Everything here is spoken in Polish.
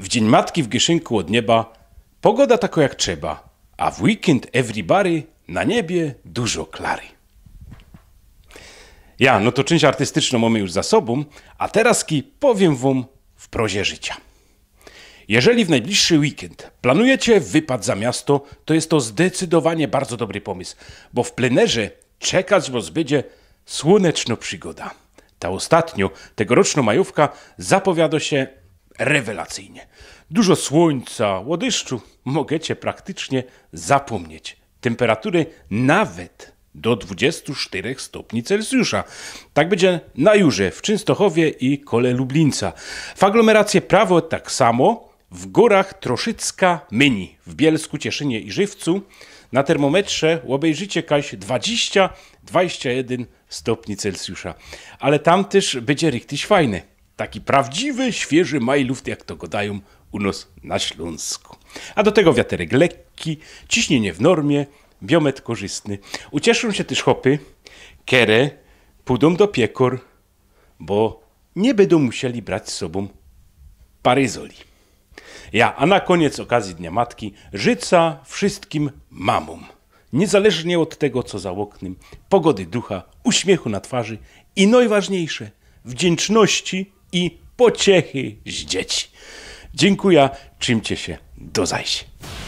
W Dzień Matki w Gieszynku od nieba pogoda tako jak trzeba, a w weekend everybody na niebie dużo klary. Ja, no to część artystyczną mamy już za sobą, a teraz ki powiem wam w prozie życia. Jeżeli w najbliższy weekend planujecie wypad za miasto, to jest to zdecydowanie bardzo dobry pomysł, bo w plenerze czekać was będzie słoneczna przygoda. Ta ostatnio, tegoroczna majówka zapowiada się rewelacyjnie. Dużo słońca, łodyszczu, mogecie praktycznie zapomnieć. Temperatury nawet do 24 stopni Celsjusza. Tak będzie na Jurze, w Częstochowie i Kole Lublinca. W aglomeracji prawo tak samo, w górach Troszycka Myni, w Bielsku, Cieszynie i Żywcu. Na termometrze obejrzycie kaś 20-21 stopni Celsjusza. Ale tam też będzie rychtyś fajny. Taki prawdziwy, świeży majluft, jak to gadają u nas na Śląsku. A do tego wiaterek lekki, ciśnienie w normie, biometr korzystny. Ucieszą się też chopy, kere, pójdą do piekor, bo nie będą musieli brać z sobą paryzoli. Ja, a na koniec okazji Dnia Matki, życa wszystkim mamom. Niezależnie od tego, co za oknem, pogody ducha, uśmiechu na twarzy i najważniejsze, wdzięczności i pociechy z dzieci. Dziękuję, czymcie się, do zajścia.